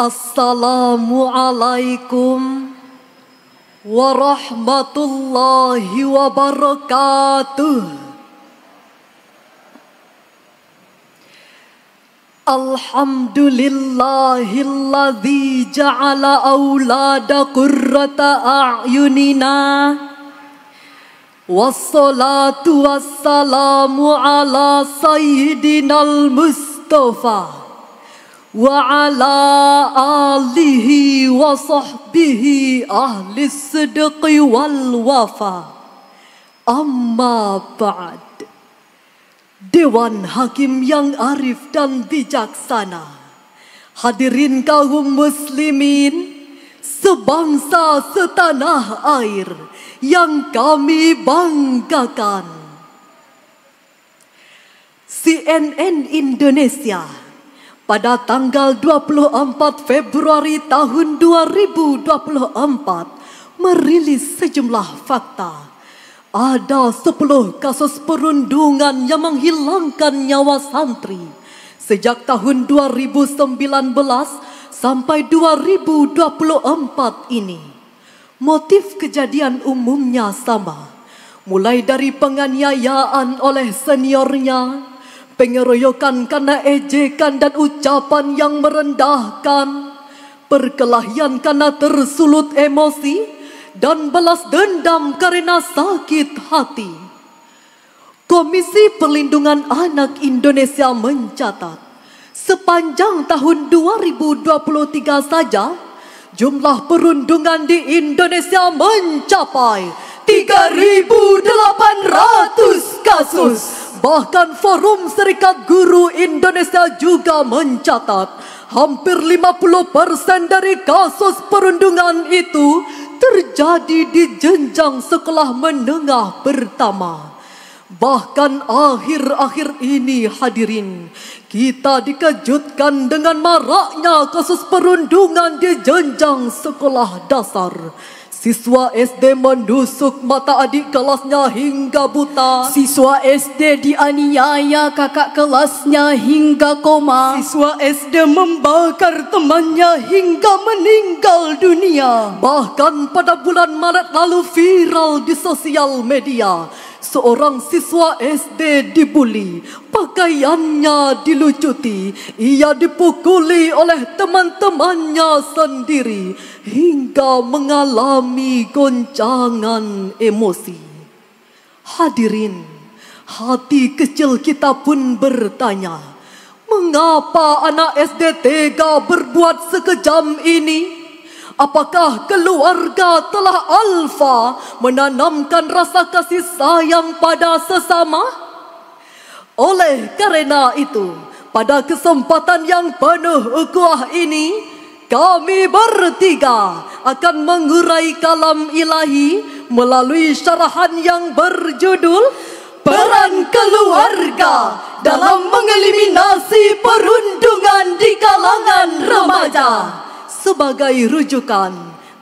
Assalamualaikum warahmatullahi wabarakatuh. Alhamdulillahilladzi ja'ala awlada qurrata a'yunina Wassalatu wassalamu ala sayyidinal Mustafa وعلى آله وصحبه أهل الصدق والوفاء أما بعد Dewan Hakim yang arif dan bijaksana Hadirin kaum muslimin Sebangsa setanah air Yang kami banggakan CNN Indonesia pada tanggal 24 Februari tahun 2024 merilis sejumlah fakta. Ada 10 kasus perundungan yang menghilangkan nyawa santri sejak tahun 2019 sampai 2024 ini. Motif kejadian umumnya sama, mulai dari penganiayaan oleh seniornya, pengeroyokan karena ejekan dan ucapan yang merendahkan, perkelahian karena tersulut emosi, dan balas dendam karena sakit hati. Komisi Perlindungan Anak Indonesia mencatat, sepanjang tahun 2023 saja, jumlah perundungan di Indonesia mencapai 3.800 kasus Bahkan Forum Serikat Guru Indonesia juga mencatat hampir 50% dari kasus perundungan itu terjadi di jenjang sekolah menengah pertama. Bahkan akhir-akhir ini hadirin, kita dikejutkan dengan maraknya kasus perundungan di jenjang sekolah dasar. Siswa SD mendusuk mata adik kelasnya hingga buta. Siswa SD dianiaya kakak kelasnya hingga koma. Siswa SD membakar temannya hingga meninggal dunia. Bahkan pada bulan Maret lalu viral di sosial media. Seorang siswa SD dibuli, pakaiannya dilucuti, ia dipukuli oleh teman-temannya sendiri hingga mengalami goncangan emosi. Hadirin, hati kecil kita pun bertanya, mengapa anak SD tega berbuat sekejam ini? Apakah keluarga telah alfa menanamkan rasa kasih sayang pada sesama? Oleh karena itu, pada kesempatan yang penuh ukuah ini, kami bertiga akan mengurai kalam ilahi melalui syarahan yang berjudul Peran Keluarga dalam mengeliminasi perundungan di kalangan remaja sebagai rujukan.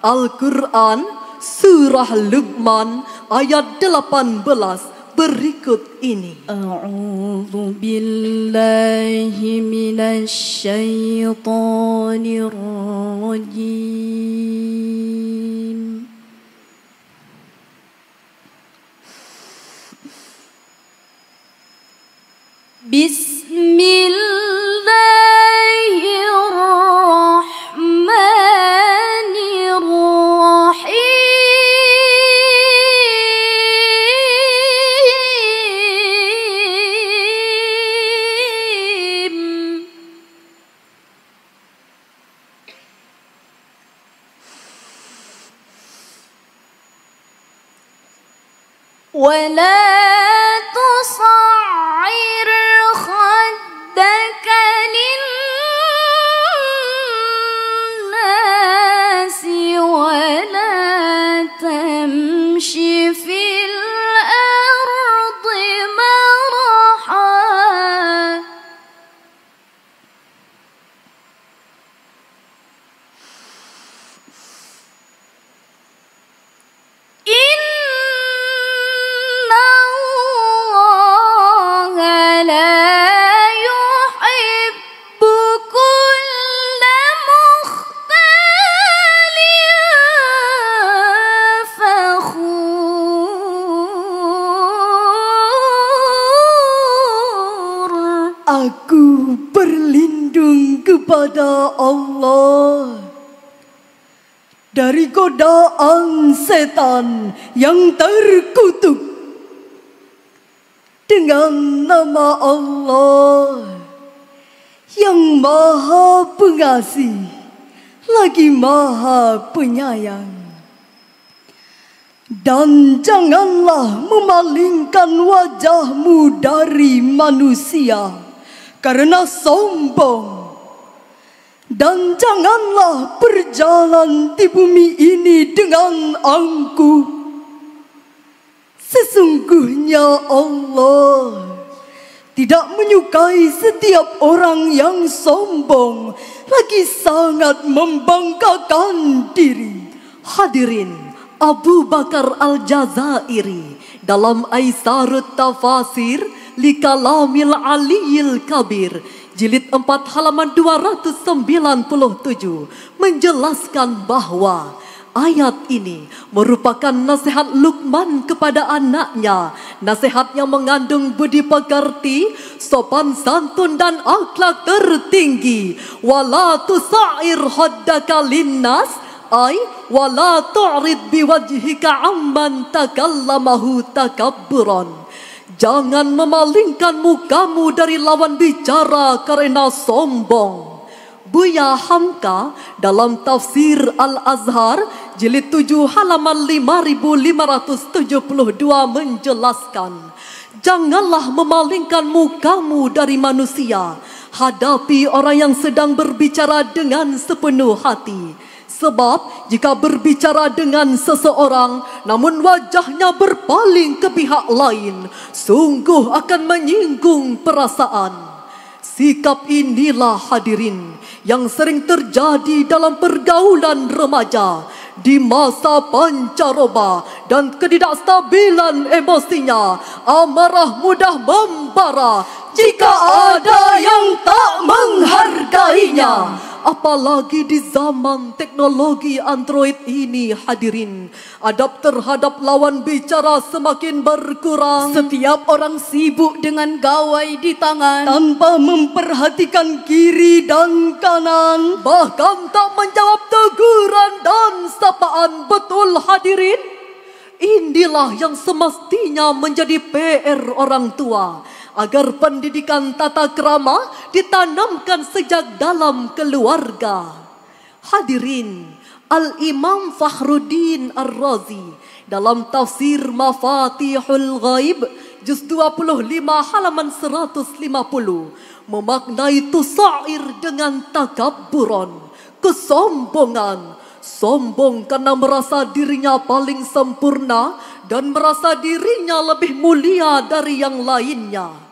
Al-Quran Surah Luqman ayat 18 berikut ini. billahi rajim. Bismillah ولا تصعد kepada Allah dari godaan setan yang terkutuk dengan nama Allah yang maha pengasih lagi maha penyayang. Dan janganlah memalingkan wajahmu dari manusia karena sombong dan janganlah berjalan di bumi ini dengan angkuh. Sesungguhnya Allah tidak menyukai setiap orang yang sombong, lagi sangat membanggakan diri. Hadirin, Abu Bakar Al-Jazairi dalam Aisarut Tafasir li Kalamil Aliyil Kabir jilid 4 halaman 297 menjelaskan bahwa ayat ini merupakan nasihat Lukman kepada anaknya. Nasihat yang mengandung budi pekerti, sopan santun dan akhlak tertinggi. Wala tusair hoddaka linnas, ay wala tu'rid biwajhika amman takallamahu takabburan. Jangan memalingkan mukamu dari lawan bicara karena sombong. Buya Hamka dalam tafsir Al-Azhar jilid 7 halaman 5572 menjelaskan Janganlah memalingkan mukamu dari manusia Hadapi orang yang sedang berbicara dengan sepenuh hati Sebab jika berbicara dengan seseorang namun wajahnya berpaling ke pihak lain, sungguh akan menyinggung perasaan. Sikap inilah hadirin yang sering terjadi dalam pergaulan remaja di masa pancaroba dan ketidakstabilan emosinya. Amarah mudah membara jika ada yang tak menghargainya. Apalagi di zaman teknologi Android ini hadirin. Adab terhadap lawan bicara semakin berkurang. Setiap orang sibuk dengan gawai di tangan. Tanpa memperhatikan kiri dan kanan. Bahkan tak menjawab teguran dan sapaan betul hadirin. Inilah yang semestinya menjadi PR orang tua agar pendidikan tata krama ditanamkan sejak dalam keluarga. Hadirin, Al-Imam Fakhruddin Ar-Razi dalam tafsir Mafatihul Ghaib juz 25 halaman 150 memaknai tusair dengan buron, kesombongan, sombong karena merasa dirinya paling sempurna dan merasa dirinya lebih mulia dari yang lainnya.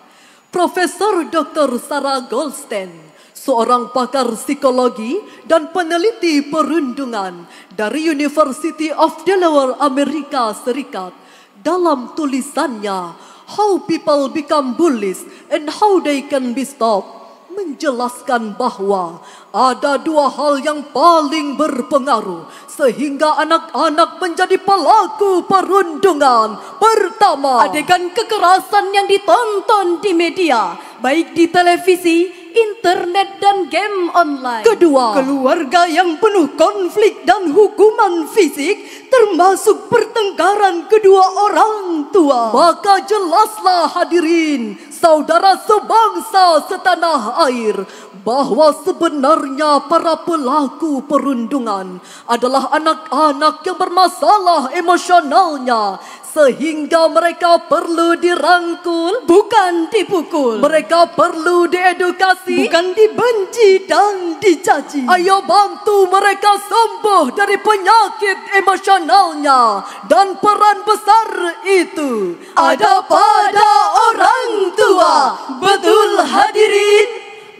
Profesor Dr. Sarah Goldstein, seorang pakar psikologi dan peneliti perundungan dari University of Delaware, Amerika Serikat, dalam tulisannya How People Become Bullies and How They Can Be Stopped, menjelaskan bahwa ada dua hal yang paling berpengaruh sehingga anak-anak menjadi pelaku perundungan. Pertama, adegan kekerasan yang ditonton di media, baik di televisi, internet dan game online. Kedua, keluarga yang penuh konflik dan hukuman fisik termasuk pertengkaran kedua orang tua. Maka jelaslah hadirin saudara sebangsa setanah air bahwa sebenarnya para pelaku perundungan adalah anak-anak yang bermasalah emosionalnya sehingga mereka perlu dirangkul bukan dipukul mereka perlu diedukasi bukan dibenci dan dicaci ayo bantu mereka sembuh dari penyakit emosionalnya dan peran besar itu ada pada orang tua dua, betul hadirin.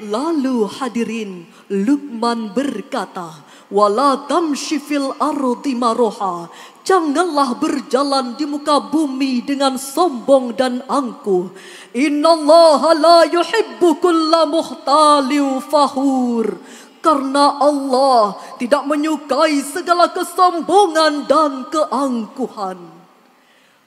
Lalu hadirin, Lukman berkata, Wala tamshifil ardi maroha. Janganlah berjalan di muka bumi dengan sombong dan angkuh. Innallaha la yuhibbu kulla fahur. Karena Allah tidak menyukai segala kesombongan dan keangkuhan.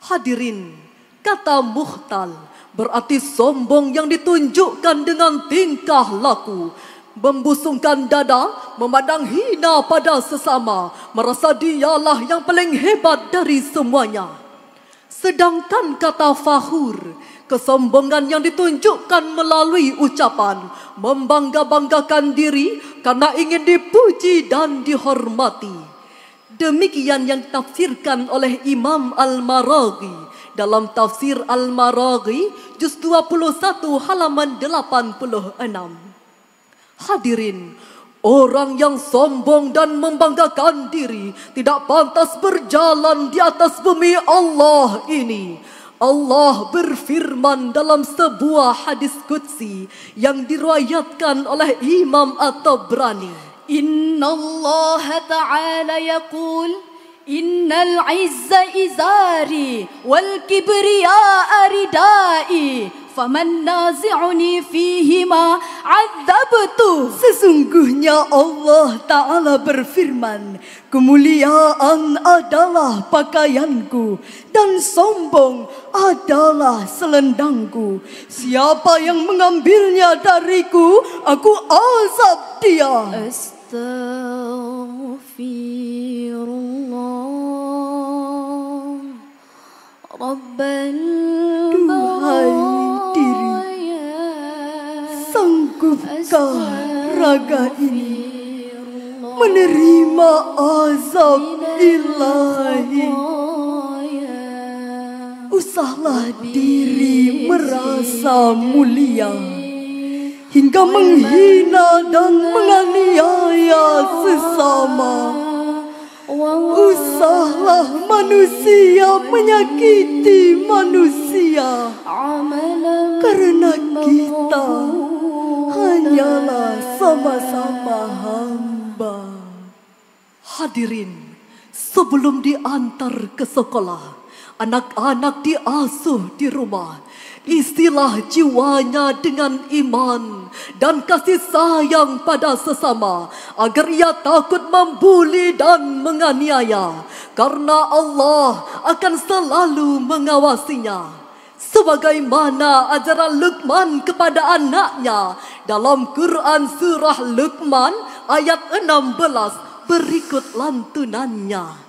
Hadirin, kata muhtal berarti sombong yang ditunjukkan dengan tingkah laku. Membusungkan dada, memandang hina pada sesama, merasa dialah yang paling hebat dari semuanya. Sedangkan kata fahur, kesombongan yang ditunjukkan melalui ucapan, membangga-banggakan diri karena ingin dipuji dan dihormati. Demikian yang ditafsirkan oleh Imam Al-Maraghi dalam tafsir Al-Maraghi juz 21 halaman 86. Hadirin, orang yang sombong dan membanggakan diri tidak pantas berjalan di atas bumi Allah ini. Allah berfirman dalam sebuah hadis kudsi yang diriwayatkan oleh Imam At-Tabrani. إن الله تعالى يقول إن العز إزاري والكبرياء ردائي Faman nazi'uni fihima azabtu. Sesungguhnya Allah Ta'ala berfirman, Kemuliaan adalah pakaianku dan sombong adalah selendangku. Siapa yang mengambilnya dariku, aku azab dia. Astaga. أستغفر الله رب Duhai Sanggupkah raga ini Menerima azab ilahi Usahlah diri merasa mulia hingga menghina dan menganiaya sesama. Usahlah manusia menyakiti manusia Karena kita hanyalah sama-sama hamba Hadirin sebelum diantar ke sekolah Anak-anak diasuh di rumah. Isilah jiwanya dengan iman dan kasih sayang pada sesama agar ia takut membuli dan menganiaya karena Allah akan selalu mengawasinya sebagaimana ajaran Luqman kepada anaknya dalam Quran surah Luqman ayat 16 berikut lantunannya.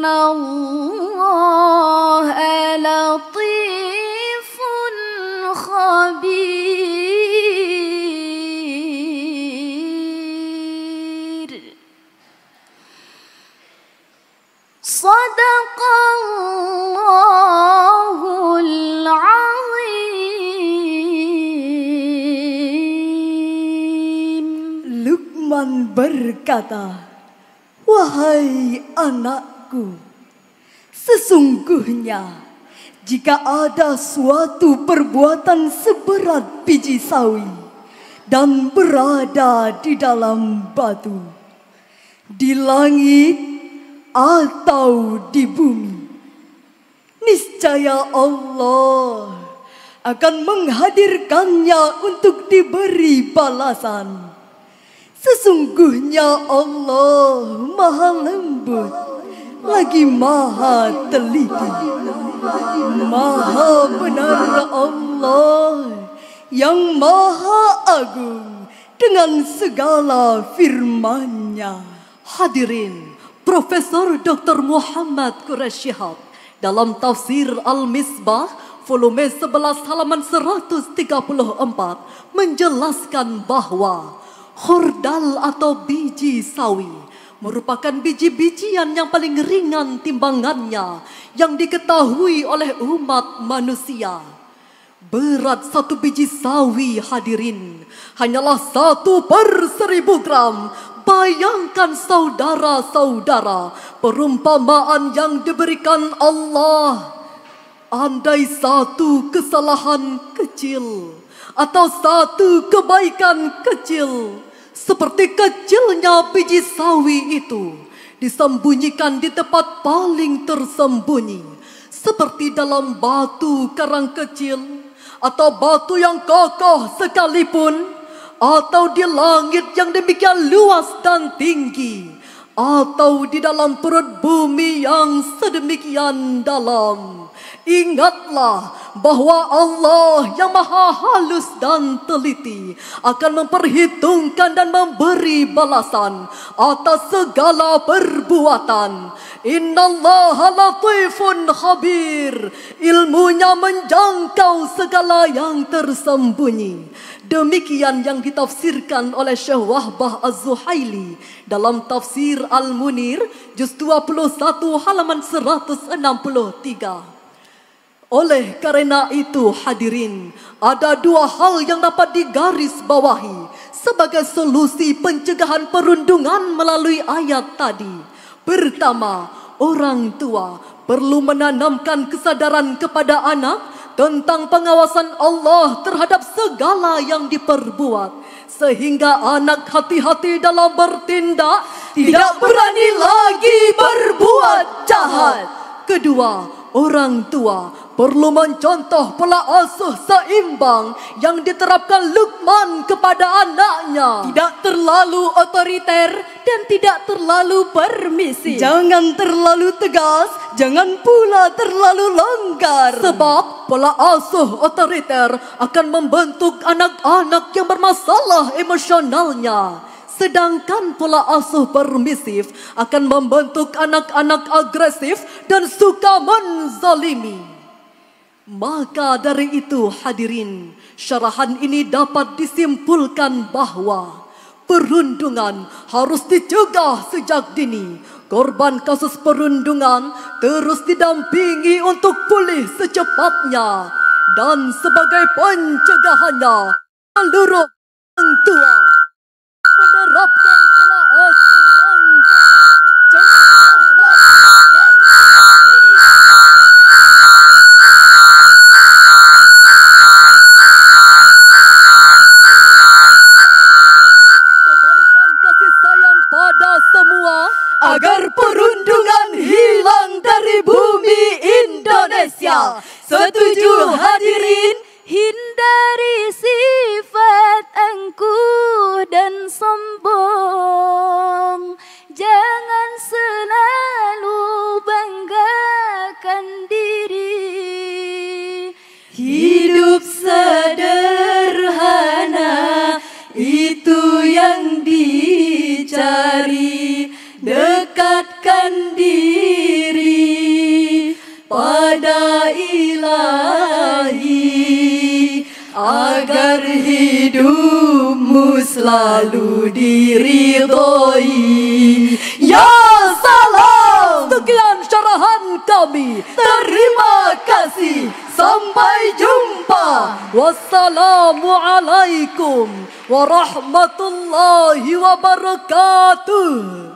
إن الله لطيف خبير صدق الله العظيم Lukman berkata, وهي أنا aku. Sesungguhnya, jika ada suatu perbuatan seberat biji sawi dan berada di dalam batu, di langit atau di bumi, niscaya Allah akan menghadirkannya untuk diberi balasan. Sesungguhnya Allah Maha Lembut lagi maha teliti. Maha benar ya Allah yang maha agung dengan segala firman-Nya. Hadirin, Profesor Dr. Muhammad Quraish dalam tafsir Al-Misbah volume 11 halaman 134 menjelaskan bahwa hordal atau biji sawi merupakan biji-bijian yang paling ringan timbangannya yang diketahui oleh umat manusia. Berat satu biji sawi hadirin hanyalah satu per seribu gram. Bayangkan saudara-saudara perumpamaan yang diberikan Allah. Andai satu kesalahan kecil atau satu kebaikan kecil seperti kecilnya biji sawi itu disembunyikan di tempat paling tersembunyi. Seperti dalam batu karang kecil atau batu yang kokoh sekalipun. Atau di langit yang demikian luas dan tinggi. Atau di dalam perut bumi yang sedemikian dalam Ingatlah bahwa Allah yang maha halus dan teliti akan memperhitungkan dan memberi balasan atas segala perbuatan. Innallaha latifun khabir. Ilmunya menjangkau segala yang tersembunyi. Demikian yang ditafsirkan oleh Syekh Wahbah Az-Zuhaili dalam tafsir Al-Munir juz 21 halaman 163. Oleh karena itu hadirin, ada dua hal yang dapat digaris bawahi sebagai solusi pencegahan perundungan melalui ayat tadi. Pertama, orang tua perlu menanamkan kesadaran kepada anak tentang pengawasan Allah terhadap segala yang diperbuat. Sehingga anak hati-hati dalam bertindak, tidak berani lagi berbuat jahat. Kedua, orang tua perlu mencontoh pola asuh seimbang yang diterapkan Lukman kepada anaknya. Tidak terlalu otoriter dan tidak terlalu permisi. Jangan terlalu tegas, jangan pula terlalu longgar. Sebab pola asuh otoriter akan membentuk anak-anak yang bermasalah emosionalnya. Sedangkan pola asuh permisif akan membentuk anak-anak agresif dan suka menzalimi. Maka dari itu hadirin, syarahan ini dapat disimpulkan bahawa perundungan harus dicegah sejak dini. Korban kasus perundungan terus didampingi untuk pulih secepatnya dan sebagai pencegahannya seluruh orang tua. selalu diridhoi Ya salam Sekian syarahan kami Terima kasih Sampai jumpa Wassalamualaikum Warahmatullahi wabarakatuh